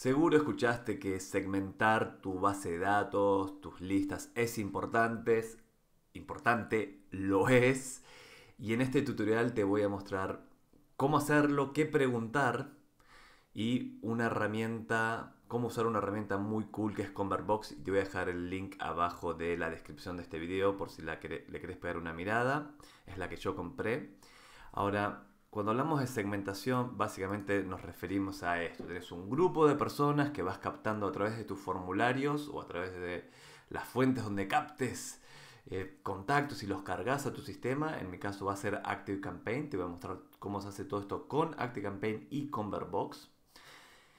Seguro escuchaste que segmentar tu base de datos, tus listas es importante, importante, lo es. Y en este tutorial te voy a mostrar cómo hacerlo, qué preguntar y una herramienta, cómo usar una herramienta muy cool que es Convertbox. Te voy a dejar el link abajo de la descripción de este video por si la le querés pegar una mirada. Es la que yo compré. Ahora, cuando hablamos de segmentación, básicamente nos referimos a esto. Tienes un grupo de personas que vas captando a través de tus formularios o a través de las fuentes donde captes eh, contactos y los cargas a tu sistema. En mi caso va a ser Active Campaign. Te voy a mostrar cómo se hace todo esto con Active Campaign y con Verbox.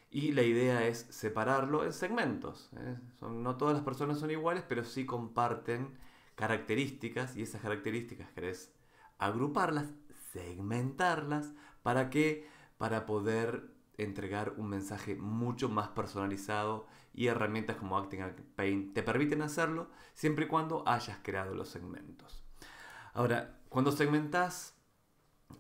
Y la idea es separarlo en segmentos. ¿eh? no todas las personas son iguales, pero sí comparten características y esas características querés agruparlas segmentarlas para que para poder entregar un mensaje mucho más personalizado y herramientas como Acting Paint te permiten hacerlo siempre y cuando hayas creado los segmentos. Ahora, cuando segmentas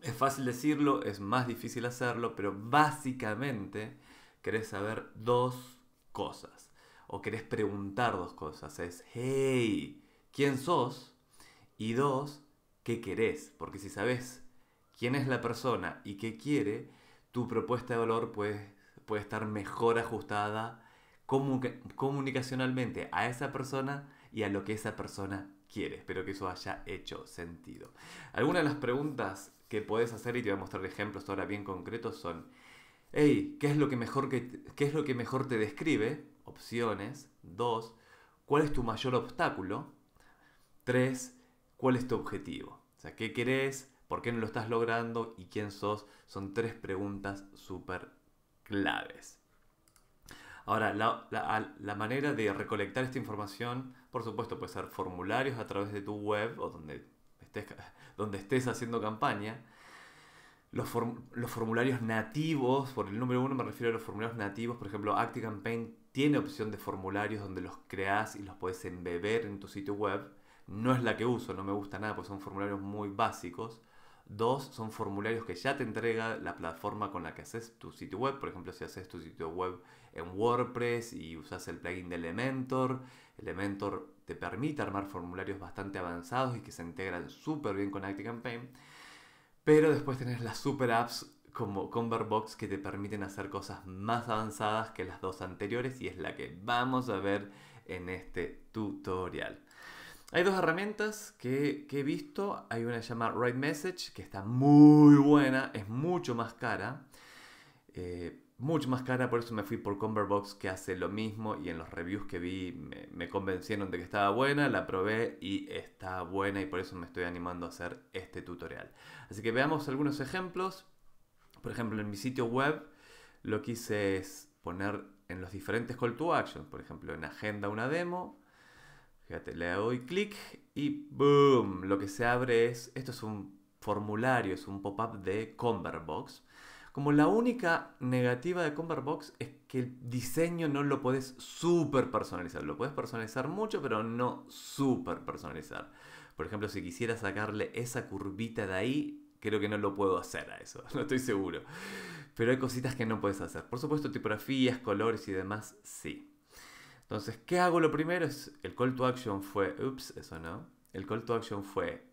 es fácil decirlo, es más difícil hacerlo, pero básicamente querés saber dos cosas o querés preguntar dos cosas. Es, hey, ¿quién sos? Y dos, ¿qué querés? Porque si sabes quién es la persona y qué quiere, tu propuesta de valor puede, puede estar mejor ajustada comunicacionalmente a esa persona y a lo que esa persona quiere. Espero que eso haya hecho sentido. Algunas de las preguntas que puedes hacer y te voy a mostrar ejemplos ahora bien concretos son, hey, ¿qué es lo que mejor, que te, qué es lo que mejor te describe? Opciones. 2. ¿Cuál es tu mayor obstáculo? 3. ¿Cuál es tu objetivo? O sea, ¿qué querés? por qué no lo estás logrando y quién sos, son tres preguntas súper claves. Ahora, la, manera de recolectar esta información, por supuesto, puede ser formularios a través de tu web o donde estés, haciendo campaña. Los, los formularios nativos, por el número uno me refiero a los formularios nativos, por ejemplo, ActiCampaign tiene opción de formularios donde los creas y los puedes embeber en tu sitio web. No es la que uso, no me gusta nada, porque son formularios muy básicos. Dos, son formularios que ya te entrega la plataforma con la que haces tu sitio web. Por ejemplo, si haces tu sitio web en WordPress y usas el plugin de Elementor, Elementor te permite armar formularios bastante avanzados y que se integran súper bien con ActiveCampaign. Pero después tenés las super apps como Convertbox que te permiten hacer cosas más avanzadas que las dos anteriores y es la que vamos a ver en este tutorial. Hay dos herramientas que, he visto. Hay una llamada Write Message, que está muy buena, es mucho más cara. Eh, mucho más cara, por eso me fui por Converbox que hace lo mismo y en los reviews que vi me, me, convencieron de que estaba buena, la probé y está buena y por eso me estoy animando a hacer este tutorial. Así que veamos algunos ejemplos. Por ejemplo, en mi sitio web lo que hice es poner en los diferentes call to action, por ejemplo, en agenda una demo, Fíjate, le doy clic y ¡boom! Lo que se abre es, esto es un formulario, es un pop-up de Converbox. Como la única negativa de Converbox es que el diseño no lo puedes super personalizar. Lo puedes personalizar mucho, pero no súper personalizar. Por ejemplo, si quisiera sacarle esa curvita de ahí, creo que no lo puedo hacer a eso, no estoy seguro. Pero hay cositas que no puedes hacer. Por supuesto, tipografías, colores y demás, sí. Entonces, ¿qué hago lo primero? el call to action fue, ups, eso no. El call to action fue,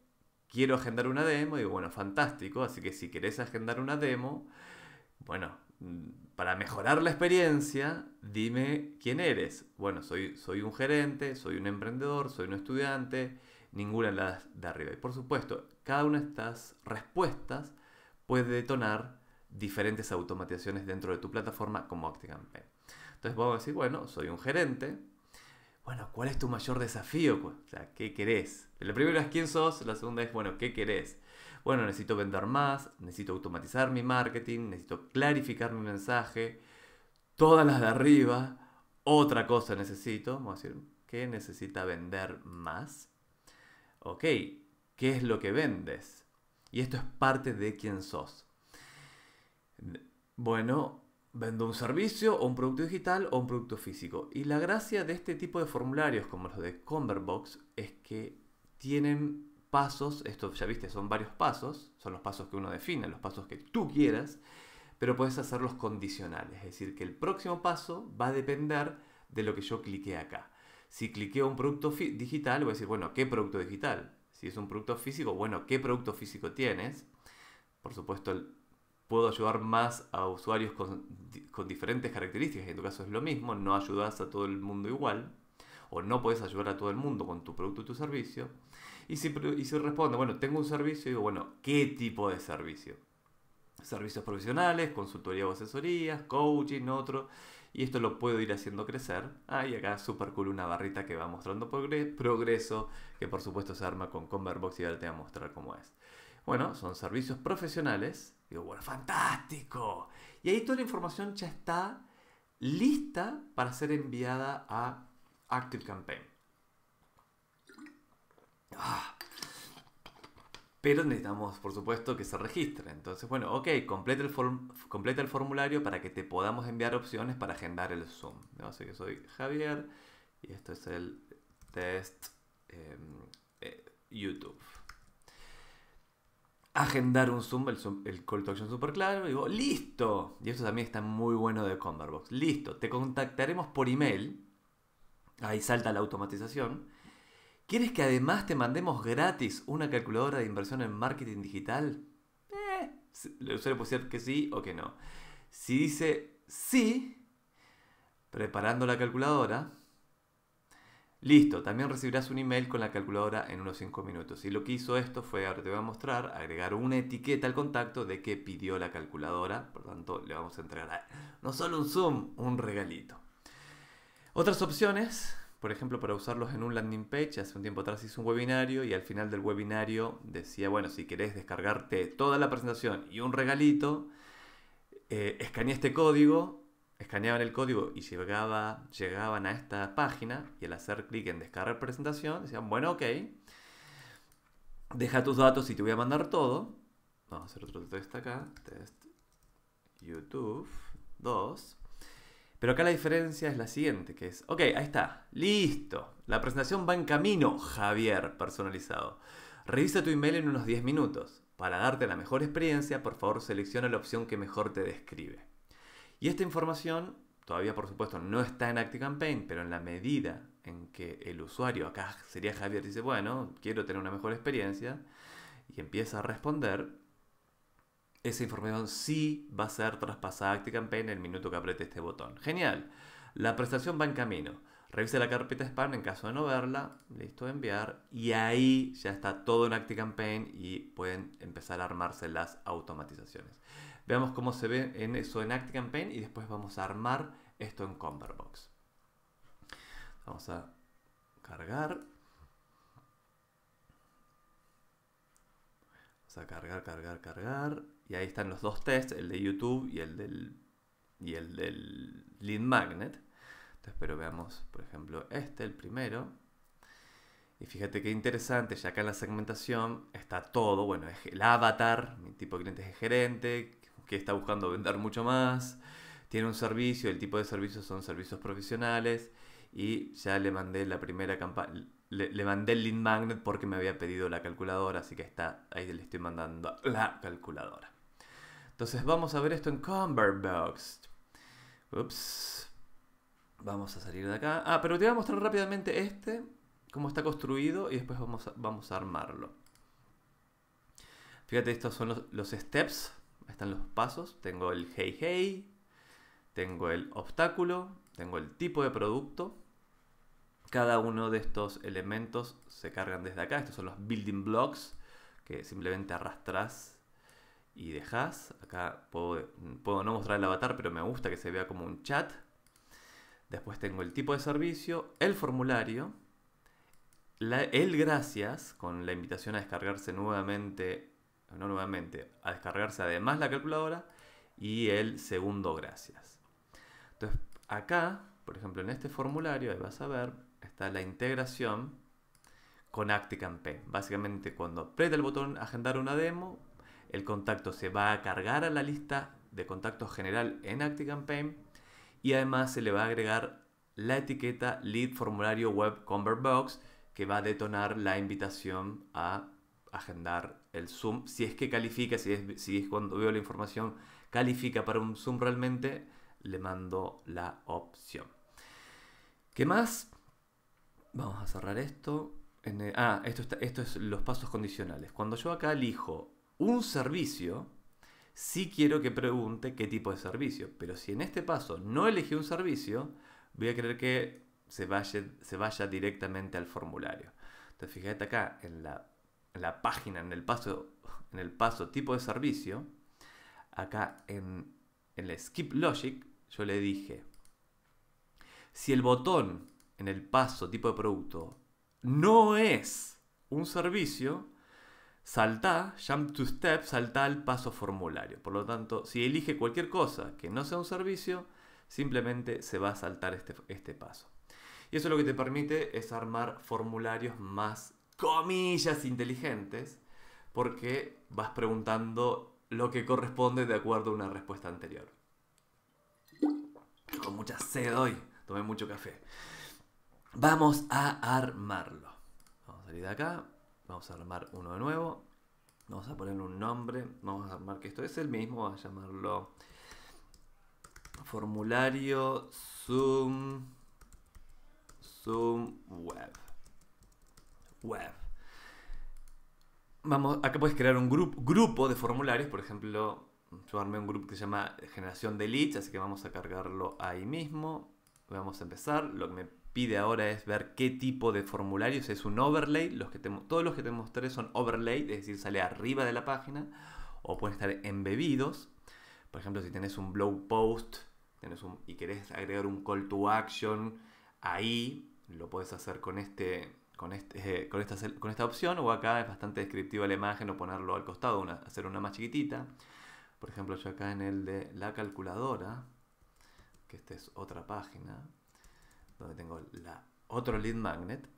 quiero agendar una demo. Y digo, bueno, fantástico. Así que si querés agendar una demo, bueno, mm, para mejorar la experiencia, dime quién eres. Bueno, soy, soy un gerente, soy un emprendedor, soy un estudiante, ninguna de las de arriba. Y por supuesto, cada una de estas respuestas puede detonar diferentes automatizaciones dentro de tu plataforma como ActiveCampaign. Entonces vamos a decir, bueno, soy un gerente. Bueno, ¿cuál es tu mayor desafío? O sea, ¿qué querés? La primera es quién sos, la segunda es, bueno, ¿qué querés? Bueno, necesito vender más, necesito automatizar mi marketing, necesito clarificar mi mensaje, todas las de arriba, otra cosa necesito, vamos a decir, ¿qué necesita vender más? Ok, ¿qué es lo que vendes? Y esto es parte de quién sos. Bueno, Vendo un servicio o un producto digital o un producto físico. Y la gracia de este tipo de formularios como los de Convertbox es que tienen pasos, esto ya viste, son varios pasos, son los pasos que uno define, los pasos que tú quieras, pero puedes hacerlos condicionales, es decir, que el próximo paso va a depender de lo que yo clique acá. Si cliqueo un producto digital, voy a decir, bueno, ¿qué producto digital? Si es un producto físico, bueno, ¿qué producto físico tienes? Por supuesto, el puedo ayudar más a usuarios con, diferentes características, en tu caso es lo mismo, no ayudas a todo el mundo igual, o no puedes ayudar a todo el mundo con tu producto y tu servicio. Y si, y responde, bueno, tengo un servicio, digo, bueno, ¿qué tipo de servicio? Servicios profesionales, consultoría o asesorías, coaching, otro. Y esto lo puedo ir haciendo crecer. Ah, y acá súper cool una barrita que va mostrando progreso, que por supuesto se arma con Converbox y ahora te voy a mostrar cómo es. Bueno, son servicios profesionales. Digo, bueno, fantástico. Y ahí toda la información ya está lista para ser enviada a ActiveCampaign. Campaign. Ah. Pero necesitamos, por supuesto, que se registre. Entonces, bueno, ok, completa el, completa el formulario para que te podamos enviar opciones para agendar el Zoom. ¿no? Así que soy Javier y esto es el test em, eh, YouTube agendar un Zoom, el, Call to Action super claro, y digo, listo. Y eso también está muy bueno de Converbox. Listo, te contactaremos por email. Ahí salta la automatización. ¿Quieres que además te mandemos gratis una calculadora de inversión en marketing digital? Eh, el usuario puede decir que sí o que no. Si dice sí, preparando la calculadora, Listo, también recibirás un email con la calculadora en unos 5 minutos. Y lo que hizo esto fue, ahora te voy a mostrar, agregar una etiqueta al contacto de que pidió la calculadora. Por lo tanto, le vamos a entregar a, no solo un Zoom, un regalito. Otras opciones, por ejemplo, para usarlos en un landing page. Hace un tiempo atrás hice un webinario y al final del webinario decía, bueno, si querés descargarte toda la presentación y un regalito, eh, este código escaneaban el código y llegaba, llegaban a esta página y al hacer clic en descargar presentación decían, bueno, ok, deja tus datos y te voy a mandar todo. Vamos a hacer otro test acá, test YouTube 2. Pero acá la diferencia es la siguiente, que es, ok, ahí está, listo, la presentación va en camino, Javier, personalizado. Revisa tu email en unos 10 minutos. Para darte la mejor experiencia, por favor selecciona la opción que mejor te describe. Y esta información todavía, por supuesto, no está en ActiveCampaign, pero en la medida en que el usuario, acá sería Javier, dice, bueno, quiero tener una mejor experiencia, y empieza a responder, esa información sí va a ser traspasada a ActiveCampaign en el minuto que apriete este botón. Genial, la prestación va en camino. Revise la carpeta spam en caso de no verla, listo, enviar, y ahí ya está todo en ActiveCampaign y pueden empezar a armarse las automatizaciones. Veamos cómo se ve en eso en Act Campaign y después vamos a armar esto en Converbox. Vamos a cargar. Vamos a cargar, cargar, cargar. Y ahí están los dos tests, el de YouTube y el del, y el del Lead Magnet. Entonces, pero veamos, por ejemplo, este, el primero. Y fíjate qué interesante, ya acá en la segmentación está todo, bueno, es el avatar, mi tipo de cliente es gerente, que está buscando vender mucho más. Tiene un servicio, el tipo de servicios son servicios profesionales. Y ya le mandé la primera campaña. Le, mandé el lead magnet porque me había pedido la calculadora, así que está, ahí le estoy mandando la calculadora. Entonces vamos a ver esto en Convertbox. Ups. Vamos a salir de acá. Ah, pero te voy a mostrar rápidamente este, cómo está construido y después vamos a, vamos a armarlo. Fíjate, estos son los steps están los pasos. Tengo el hey hey, tengo el obstáculo, tengo el tipo de producto. Cada uno de estos elementos se cargan desde acá. Estos son los building blocks que simplemente arrastras y dejas. Acá puedo, no mostrar el avatar, pero me gusta que se vea como un chat. Después tengo el tipo de servicio, el formulario, el gracias con la invitación a descargarse nuevamente nuevamente a descargarse además la calculadora y el segundo gracias. Entonces acá, por ejemplo, en este formulario, ahí vas a ver, está la integración con ActiCampaign. Básicamente cuando aprieta el botón agendar una demo, el contacto se va a cargar a la lista de contactos general en ActiCampaign y además se le va a agregar la etiqueta Lead Formulario Web Convert Box que va a detonar la invitación a agendar el zoom, si es que califica, si es, si cuando veo la información, califica para un zoom realmente, le mando la opción. ¿Qué más? Vamos a cerrar esto. ah, esto, son esto es los pasos condicionales. Cuando yo acá elijo un servicio, sí quiero que pregunte qué tipo de servicio. Pero si en este paso no elegí un servicio, voy a querer que se vaya, se vaya directamente al formulario. Entonces fíjate acá en la en la página, en el paso, en el paso tipo de servicio, acá en, el Skip Logic, yo le dije, si el botón en el paso tipo de producto no es un servicio, salta, jump to step, salta al paso formulario. Por lo tanto, si elige cualquier cosa que no sea un servicio, simplemente se va a saltar este, este paso. Y eso lo que te permite es armar formularios más comillas inteligentes, porque vas preguntando lo que corresponde de acuerdo a una respuesta anterior. Con mucha sed hoy, tomé mucho café. Vamos a armarlo. Vamos a salir de acá, vamos a armar uno de nuevo. Vamos a ponerle un nombre, vamos a armar que esto es el mismo, vamos a llamarlo formulario Zoom, Zoom Web web. Vamos, acá puedes crear un grupo de formularios, por ejemplo, yo armé un grupo que se llama generación de leads, así que vamos a cargarlo ahí mismo. Vamos a empezar. Lo que me pide ahora es ver qué tipo de formularios es un overlay. todos los que te mostré son overlay, es decir, sale arriba de la página o pueden estar embebidos. Por ejemplo, si tenés un blog post y querés agregar un call to action, ahí lo puedes hacer con este este, eh, con, esta, con esta opción o acá es bastante descriptiva la imagen o ponerlo al costado, hacer una más chiquitita. Por ejemplo, yo acá en el de la calculadora, que esta es otra página, donde tengo la, otro lead magnet.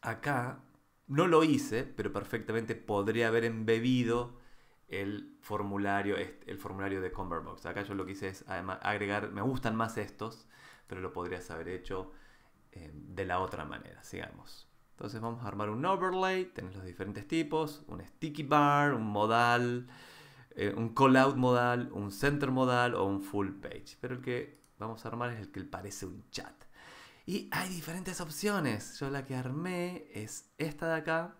Acá no lo hice, pero perfectamente podría haber embebido el formulario, el formulario de Convertbox. Acá yo lo que hice es además agregar, me gustan más estos, pero lo podrías haber hecho eh, de la otra manera, sigamos. Entonces vamos a armar un overlay, tenés los diferentes tipos, un sticky bar, un modal, eh, un un out modal, un center modal o un full page. Pero el que vamos a armar es el que parece un chat. Y hay diferentes opciones. Yo la que armé es esta de acá,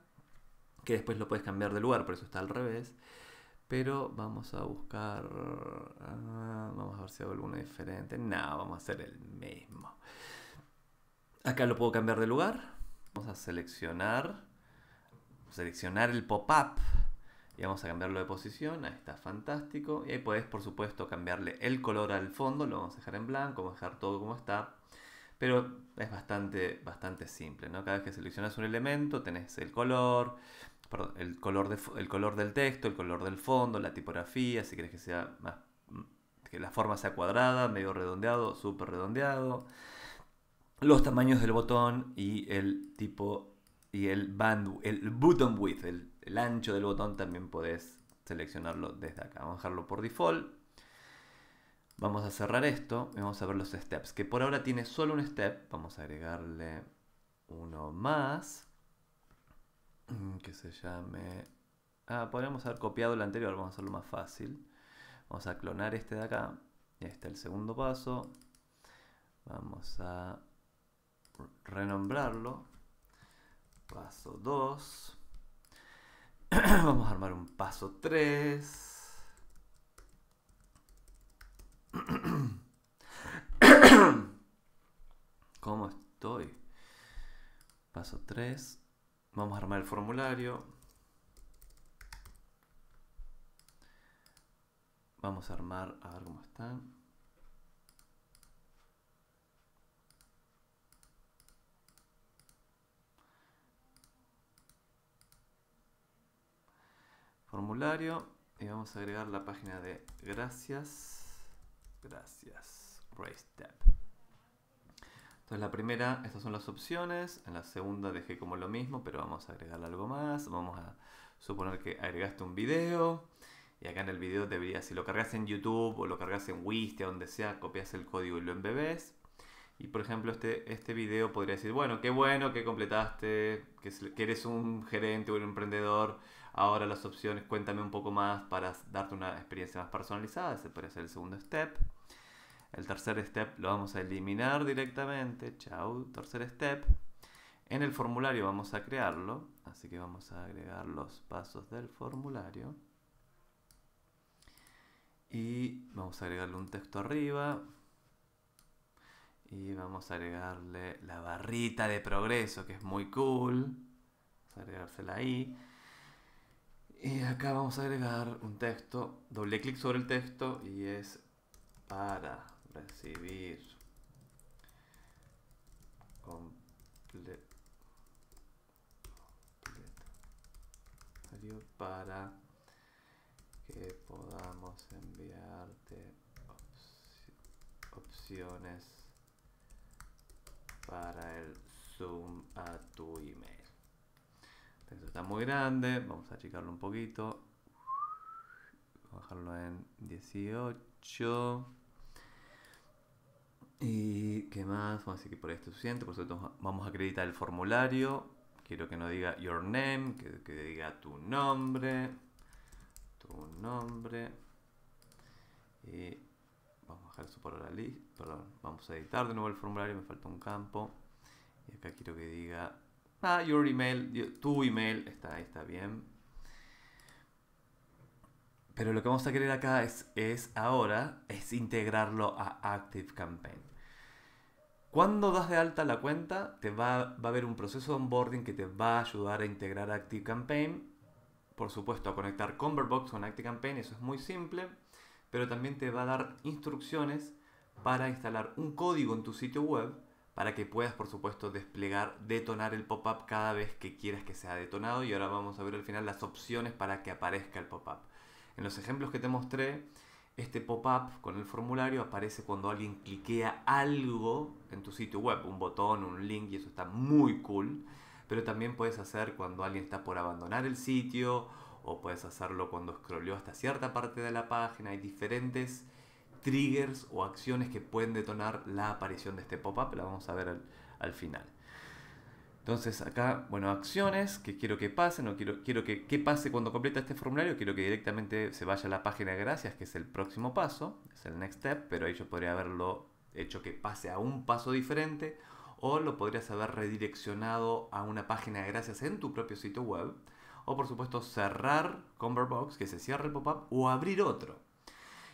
que después lo puedes cambiar de lugar, por eso está al revés. Pero vamos a buscar... Ah, vamos a ver si hago alguno diferente. No, vamos a hacer el mismo. Acá lo puedo cambiar de lugar. Vamos a seleccionar, seleccionar el pop-up y vamos a cambiarlo de posición. Ahí está, fantástico. Y ahí podés, por supuesto, cambiarle el color al fondo. Lo vamos a dejar en blanco, vamos a dejar todo como está. Pero es bastante, bastante simple, ¿no? Cada vez que seleccionas un elemento tenés el color, el color, del texto, el color del fondo, la tipografía, si querés que sea más que la forma sea cuadrada, medio redondeado, súper redondeado los tamaños del botón y el tipo y el bandwidth, el button width, el, ancho del botón también podés seleccionarlo desde acá. Vamos a dejarlo por default. Vamos a cerrar esto y vamos a ver los steps, que por ahora tiene solo un step. Vamos a agregarle uno más mm, que se llame... Ah, podríamos haber copiado el anterior, vamos a hacerlo más fácil. Vamos a clonar este de acá. Y está el segundo paso. Vamos a renombrarlo. Paso 2. Vamos a armar un paso 3. ¿Cómo estoy? Paso 3. Vamos a armar el formulario. Vamos a armar, a ver cómo están. formulario y vamos a agregar la página de gracias, gracias, grace Tab. Entonces la primera, estas son las opciones, en la segunda dejé como lo mismo, pero vamos a agregar algo más, vamos a suponer que agregaste un video y acá en el video debería, si lo cargas en YouTube o lo cargas en Wistia, donde sea, copias el código y lo embebes. Y por ejemplo, este, este video podría decir, bueno, qué bueno que completaste, que eres un gerente o un emprendedor Ahora las opciones, cuéntame un poco más para darte una experiencia más personalizada, ese puede ser el segundo step. El tercer step lo vamos a eliminar directamente, chau, tercer step. En el formulario vamos a crearlo, así que vamos a agregar los pasos del formulario. Y vamos a agregarle un texto arriba. Y vamos a agregarle la barrita de progreso, que es muy cool. Vamos a agregársela ahí. Y acá vamos a agregar un texto, doble clic sobre el texto y es para recibir para que podamos enviarte opciones para el zoom a tu email está muy grande. Vamos a achicarlo un poquito. Bajarlo en 18. ¿Y qué más? Vamos a decir que por esto es suficiente. Por supuesto, vamos a acreditar el formulario. Quiero que no diga your name, que, que diga tu nombre. Tu nombre. Y vamos a por ahora vamos a editar de nuevo el formulario. Me falta un campo. Y acá quiero que diga Ah, your email, tu email, está, está bien. Pero lo que vamos a querer acá es, ahora, es integrarlo a ActiveCampaign. Cuando das de alta la cuenta, te va, a haber un proceso de onboarding que te va a ayudar a integrar ActiveCampaign. Por supuesto, a conectar Convertbox con ActiveCampaign, eso es muy simple. Pero también te va a dar instrucciones para instalar un código en tu sitio web para que puedas por supuesto desplegar, detonar el pop-up cada vez que quieras que sea detonado y ahora vamos a ver al final las opciones para que aparezca el pop-up. En los ejemplos que te mostré, este pop-up con el formulario aparece cuando alguien cliquea algo en tu sitio web, un botón, un link y eso está muy cool, pero también puedes hacer cuando alguien está por abandonar el sitio o puedes hacerlo cuando scrolleó hasta cierta parte de la página, hay diferentes triggers o acciones que pueden detonar la aparición de este pop-up. La vamos a ver al, final. Entonces acá, bueno, acciones que quiero que pasen o quiero, quiero que, pase cuando completa este formulario. Quiero que directamente se vaya a la página de gracias, que es el próximo paso, es el next step, pero ahí yo podría haberlo hecho que pase a un paso diferente o lo podrías haber redireccionado a una página de gracias en tu propio sitio web. O por supuesto cerrar Convertbox, que se cierre el pop-up, o abrir otro.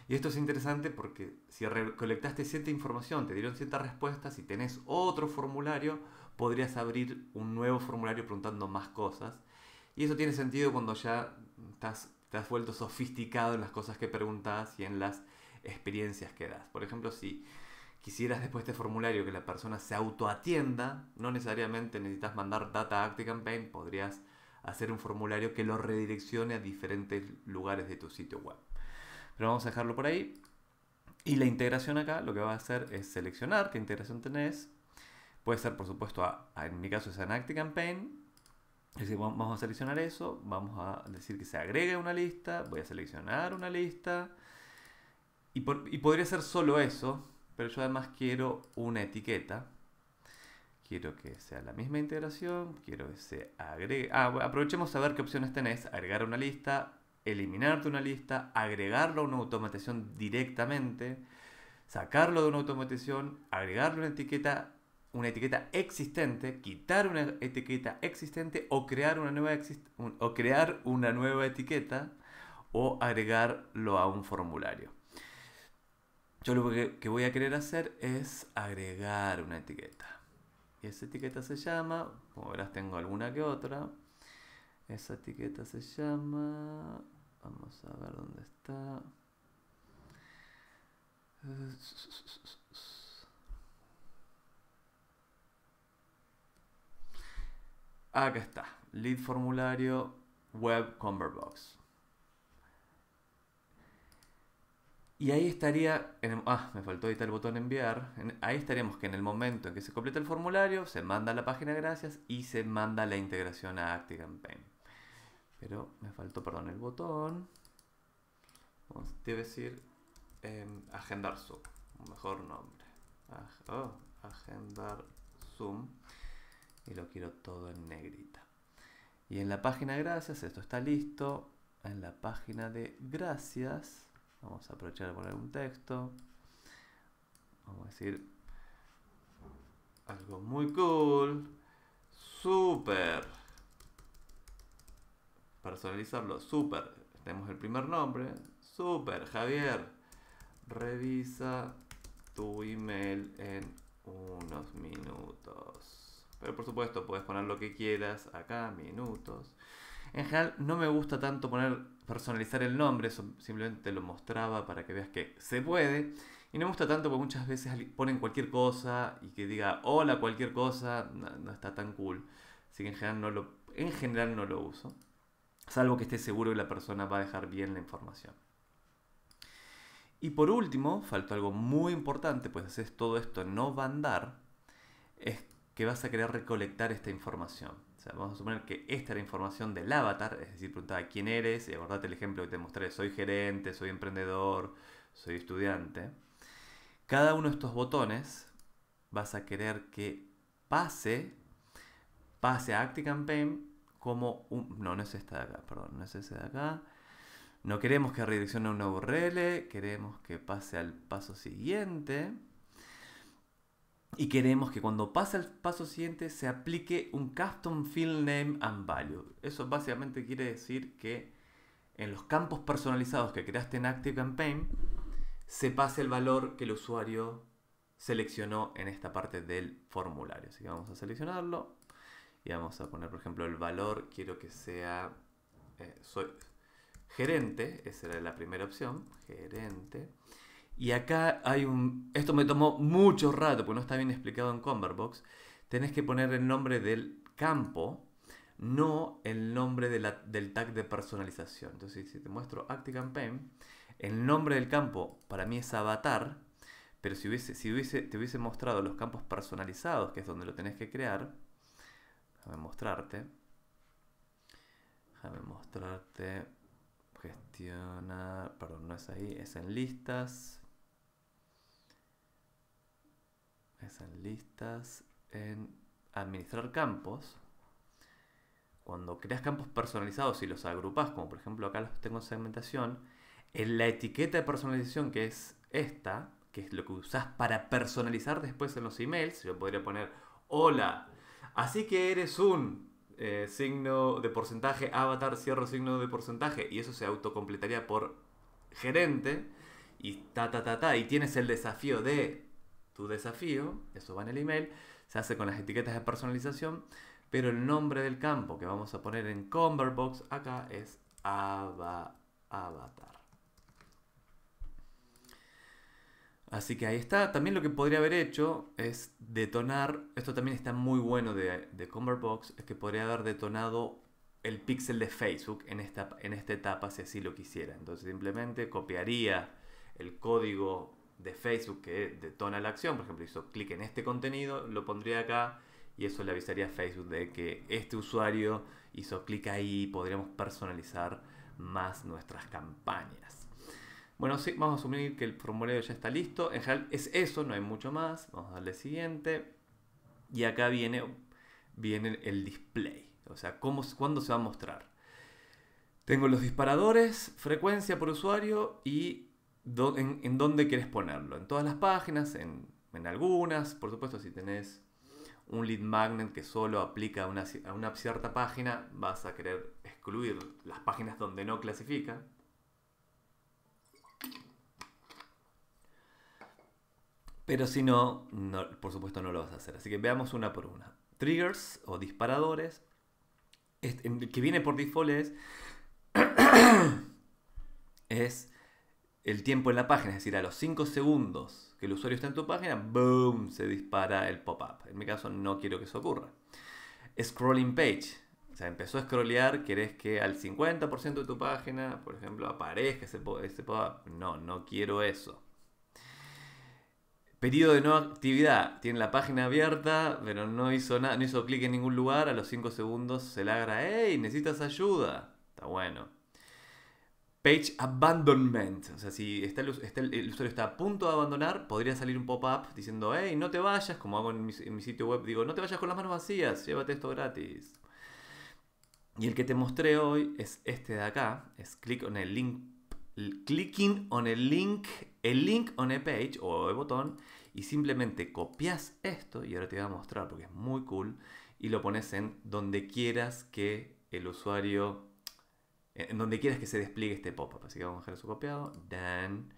Y esto es interesante porque si recolectaste cierta información, te dieron ciertas respuestas y tenés otro formulario, podrías abrir un nuevo formulario preguntando más cosas. Y eso tiene sentido cuando ya te has vuelto sofisticado en las cosas que preguntas y en las experiencias que das. Por ejemplo, si quisieras después de este formulario que la persona se autoatienda, no necesariamente necesitas mandar data a ActiveCampaign, podrías hacer un formulario que lo redireccione a diferentes lugares de tu sitio web. Pero vamos a dejarlo por ahí. Y la integración acá lo que va a hacer es seleccionar qué integración tenés. Puede ser, por supuesto, en mi caso es an Campaign. vamos a seleccionar eso, vamos a decir que se agregue una lista, voy a seleccionar una lista. Y, podría ser solo eso, pero yo además quiero una etiqueta. Quiero que sea la misma integración, quiero que se agregue... Ah, aprovechemos a ver qué opciones tenés. Agregar una lista, eliminar una lista, agregarlo a una automatización directamente, sacarlo de una automatización, agregarle una etiqueta, una etiqueta existente, quitar una etiqueta existente o crear una nueva, o crear una nueva etiqueta o agregarlo a un formulario. Yo lo que, que voy a querer hacer es agregar una etiqueta. Y esa etiqueta se llama, como verás tengo alguna que otra, esa etiqueta se llama Vamos a ver dónde está. Acá está. Lead formulario web Box. Y ahí estaría, ah, me faltó editar el botón enviar. ahí estaríamos que en el momento en que se completa el formulario, se manda la página gracias y se manda la integración a ActiveCampaign. Pero me faltó, perdón, el botón. debe decir em, agendar zoom. Mejor nombre. Oh, agendar zoom. Y lo quiero todo en negrita. Y en la página de gracias, esto está listo. En la página de gracias, vamos a aprovechar a poner un texto. Vamos a decir algo muy cool. Super personalizarlo. Super, tenemos el primer nombre. Super, Javier. Revisa tu email en unos minutos. Pero por supuesto, puedes poner lo que quieras acá, minutos. En general, no me gusta tanto poner personalizar el nombre, simplemente lo mostraba para que veas que se puede. Y no me gusta tanto porque muchas veces ponen cualquier cosa y que diga hola cualquier cosa, no, no está tan cool. Así que en general no lo, en general no lo uso salvo que esté seguro que la persona va a dejar bien la información. Y por último, faltó algo muy importante, pues haces todo esto no bandar, es que vas a querer recolectar esta información. vamos a suponer que esta era información del avatar, es decir, preguntaba quién eres, y acordate el ejemplo que te mostré, soy gerente, soy emprendedor, soy estudiante. Cada uno de estos botones vas a querer que pase, pase a Active como un... No, no es esta de acá, perdón, no es ese de acá. No queremos que redireccione un nuevo URL, queremos que pase al paso siguiente. Y queremos que cuando pase al paso siguiente se aplique un custom field name and value. Eso básicamente quiere decir que en los campos personalizados que creaste en ActiveCampaign se pase el valor que el usuario seleccionó en esta parte del formulario. Así que vamos a seleccionarlo, y vamos a poner, por ejemplo, el valor, quiero que sea, eh, soy gerente, esa era la primera opción, gerente. Y acá hay un, esto me tomó mucho rato, porque no está bien explicado en Convertbox, tenés que poner el nombre del campo, no el nombre de la, del tag de personalización. Entonces, si te muestro ActiCampaign, el nombre del campo para mí es avatar, pero si, si hubiese, te hubiese mostrado los campos personalizados, que es donde lo tenés que crear, Déjame mostrarte. Déjame mostrarte. Gestionar. Perdón, no es ahí. Es en listas. Es en listas. En administrar campos. Cuando creas campos personalizados y los agrupas, como por ejemplo acá los tengo en segmentación, en la etiqueta de personalización que es esta, que es lo que usás para personalizar después en los emails, yo podría poner hola Así que eres un eh, signo de porcentaje, avatar, cierro signo de porcentaje, y eso se autocompletaría por gerente, y ta, ta, y tienes el desafío de tu desafío, eso va en el email, se hace con las etiquetas de personalización, pero el nombre del campo que vamos a poner en Convertbox acá es avatar. Así que ahí está. También lo que podría haber hecho es detonar, esto también está muy bueno de, de box es que podría haber detonado el pixel de Facebook en esta, en esta etapa si así lo quisiera. Entonces simplemente copiaría el código de Facebook que detona la acción, por ejemplo, hizo clic en este contenido, lo pondría acá y eso le avisaría a Facebook de que este usuario hizo clic ahí y podríamos personalizar más nuestras campañas. Bueno, sí, vamos a asumir que el formulario ya está listo. En general es eso, no hay mucho más. Vamos a darle siguiente. Y acá viene, viene el display. O sea, cómo, cuándo se va a mostrar. Tengo los disparadores, frecuencia por usuario y en, dónde quieres ponerlo. En todas las páginas, en, algunas. Por supuesto, si tenés un lead magnet que solo aplica a una, a una cierta página, vas a querer excluir las páginas donde no clasifica. Pero si no, por supuesto no lo vas a hacer. Así que veamos una por una. Triggers o disparadores. El que viene por default es, el tiempo en la página. Es decir, a los 5 segundos que el usuario está en tu página, boom, se dispara el pop-up. En mi caso no quiero que eso ocurra. Scrolling page. O sea, empezó a scrollear, querés que al 50% de tu página, por ejemplo, aparezca ese pop-up. No, no quiero eso. Pedido de no actividad. Tiene la página abierta, pero no hizo nada, hizo clic en ningún lugar. A los 5 segundos se lagra, ¡Ey! ¿Necesitas ayuda? Está bueno. Page abandonment. O sea, si el, usuario está a punto de abandonar, podría salir un pop-up diciendo, hey, no te vayas, como hago en mi, sitio web, digo, no te vayas con las manos vacías, llévate esto gratis. Y el que te mostré hoy es este de acá, es clic en el link clicking on el link, el link on a page o el botón y simplemente copias esto y ahora te voy a mostrar porque es muy cool y lo pones en donde quieras que el usuario en donde quieras que se despliegue este pop-up. Así que vamos a dejar su copiado. Dan.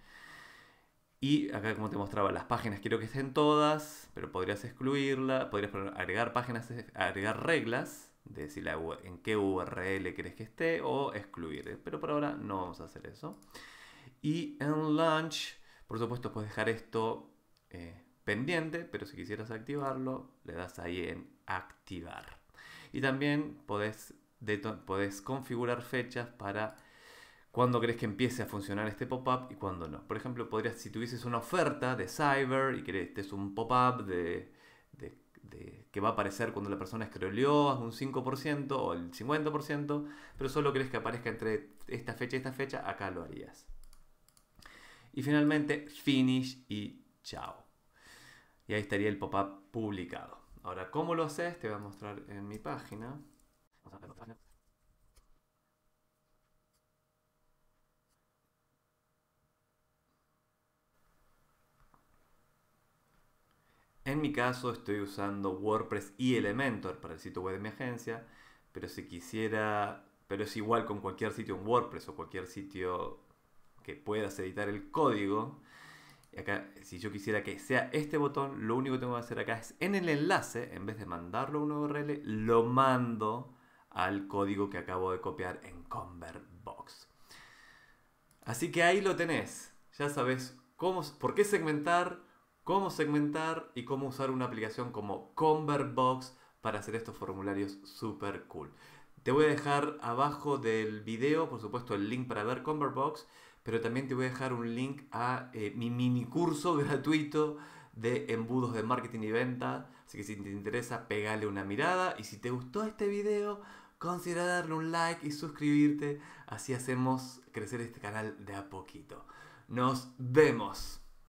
Y acá como te mostraba las páginas, quiero que estén todas, pero podrías excluirla, podrías agregar páginas, agregar reglas de decir en qué URL crees que esté o excluir. Eh, pero por ahora no vamos a hacer eso. Y en launch, por supuesto, puedes dejar esto eh, pendiente, pero si quisieras activarlo, le das ahí en activar. Y también podés, configurar fechas para cuando crees que empiece a funcionar este pop-up y cuando no. Por ejemplo, podrías, si tuvieses una oferta de cyber y que este es un pop-up de, de que va a aparecer cuando la persona escroleó un 5% o el 50%, pero solo crees que aparezca entre esta fecha y esta fecha, acá lo harías. Y finalmente, finish y chao. Y ahí estaría el pop-up publicado. Ahora, ¿cómo lo haces? Te voy a mostrar en mi página. En mi caso estoy usando WordPress y Elementor para el sitio web de mi agencia, pero si quisiera, pero es igual con cualquier sitio en WordPress o cualquier sitio que puedas editar el código. Acá, si yo quisiera que sea este botón, lo único que tengo que hacer acá es en el enlace, en vez de mandarlo a un URL, lo mando al código que acabo de copiar en Convertbox. Así que ahí lo tenés. Ya sabes cómo, por qué segmentar, cómo segmentar y cómo usar una aplicación como Convertbox para hacer estos formularios super cool. Te voy a dejar abajo del video, por supuesto, el link para ver Convertbox, pero también te voy a dejar un link a eh, mi mini curso gratuito de embudos de marketing y venta. Así que si te interesa, pegale una mirada. Y si te gustó este video, considera darle un like y suscribirte. Así hacemos crecer este canal de a poquito. Nos vemos.